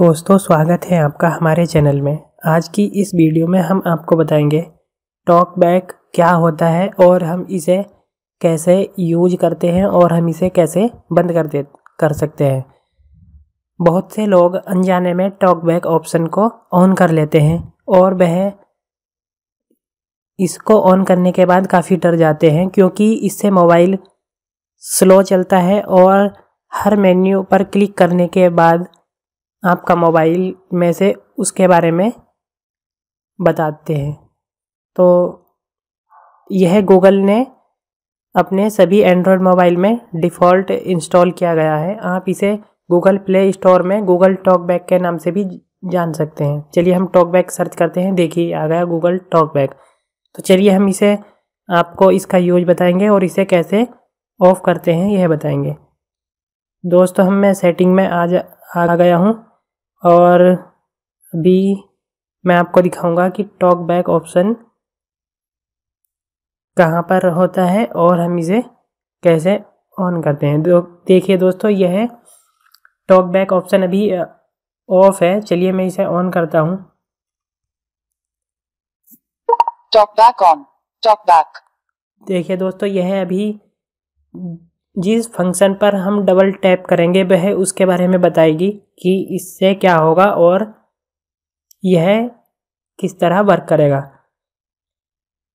दोस्तों स्वागत है आपका हमारे चैनल में आज की इस वीडियो में हम आपको बताएंगे टॉक बैक क्या होता है और हम इसे कैसे यूज करते हैं और हम इसे कैसे बंद कर दे कर सकते हैं बहुत से लोग अनजाने में टॉक बैक ऑप्शन को ऑन कर लेते हैं और वह इसको ऑन करने के बाद काफ़ी डर जाते हैं क्योंकि इससे मोबाइल स्लो चलता है और हर मेन्यू पर क्लिक करने के बाद आपका मोबाइल में से उसके बारे में बताते हैं तो यह गूगल ने अपने सभी एंड्रॉयड मोबाइल में डिफ़ॉल्ट इंस्टॉल किया गया है आप इसे गूगल प्ले स्टोर में गूगल टॉकबैक के नाम से भी जान सकते हैं चलिए हम टॉकबैक सर्च करते हैं देखिए आ गया गूगल टॉकबैक तो चलिए हम इसे आपको इसका यूज बताएंगे और इसे कैसे ऑफ़ करते हैं यह बताएंगे दोस्तों हम मैं सेटिंग में आज आ गया हूँ और अभी मैं आपको दिखाऊंगा कि टॉक बैक ऑप्शन कहाँ पर होता है और हम इसे कैसे ऑन करते हैं दो, देखिए दोस्तों यह है टॉक बैक ऑप्शन अभी ऑफ है चलिए मैं इसे ऑन करता हूँ talk back on talk back देखिए दोस्तों यह अभी जिस फंक्शन पर हम डबल टैप करेंगे वह उसके बारे में बताएगी कि इससे क्या होगा और यह किस तरह वर्क करेगा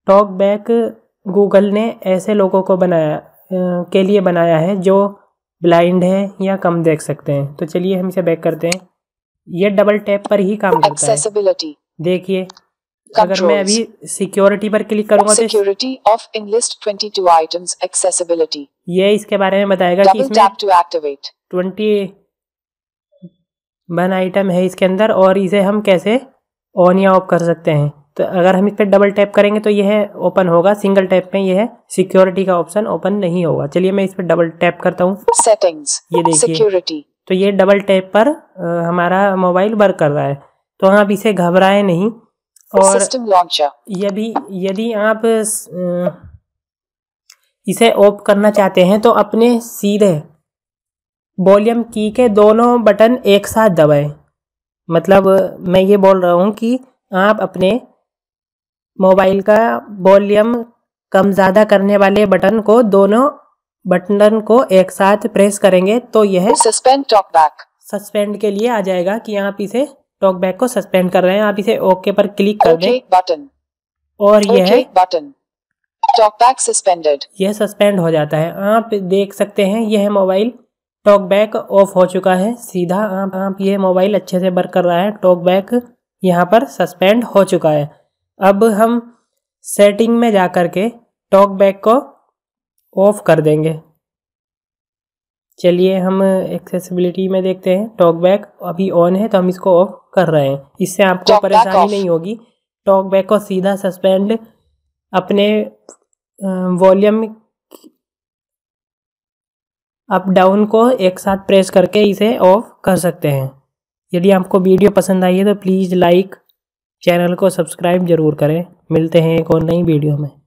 टॉक बैक गूगल ने ऐसे लोगों को बनाया के लिए बनाया है जो ब्लाइंड है या कम देख सकते हैं तो चलिए हम इसे बैक करते हैं यह डबल टैप पर ही काम करता है देखिए अगर मैं अभी सिक्योरिटी पर क्लिक करूंगा security off in list 22 items accessibility ये इसके बारे में बताएगा कि इसमें tap to activate 20 one item है इसके अंदर और इसे हम कैसे ऑन या ऑफ कर सकते हैं तो अगर हम इस पर डबल टैप करेंगे तो यह ओपन होगा सिंगल टैप में यह सिक्योरिटी का ऑप्शन ओपन नहीं होगा चलिए मैं इस पर डबल टैप करता हूँ सेटिंग्स ये देखिए सिक्योरिटी तो ये डबल टैप पर आ, हमारा मोबाइल वर्क कर रहा है तो हम इसे घबराएं नहीं और यदि यदि आप इसे ऑफ करना चाहते हैं तो अपने सीधे वॉल्यूम की के दोनों बटन एक साथ दबाएं मतलब मैं ये बोल रहा हूँ कि आप अपने मोबाइल का वॉल्यूम कम ज़्यादा करने वाले बटन को दोनों बटन को एक साथ प्रेस करेंगे तो यह सस्पेंड टॉक बैक सस्पेंड के लिए आ जाएगा कि आप इसे टॉकबैक को सस्पेंड कर रहे हैं आप इसे ओके पर क्लिक कर दें बटन और यह बटन टॉकबैक सस्पेंडेड यह सस्पेंड हो जाता है आप देख सकते हैं यह मोबाइल टॉकबैक ऑफ हो चुका है सीधा आप आप यह मोबाइल अच्छे से वर्क कर रहा है टॉकबैक यहाँ पर सस्पेंड हो चुका है अब हम सेटिंग में जा कर के टॉकबैक को ऑफ कर देंगे चलिए हम एक्सेसिबिलिटी में देखते हैं टॉकबैक अभी ऑन है तो हम इसको ऑफ कर रहे हैं इससे आपको परेशानी नहीं होगी टॉकबैक को सीधा सस्पेंड अपने वॉल्यूम अप डाउन को एक साथ प्रेस करके इसे ऑफ कर सकते हैं यदि आपको वीडियो पसंद आई है तो प्लीज़ लाइक चैनल को सब्सक्राइब जरूर करें मिलते हैं एक और नई वीडियो में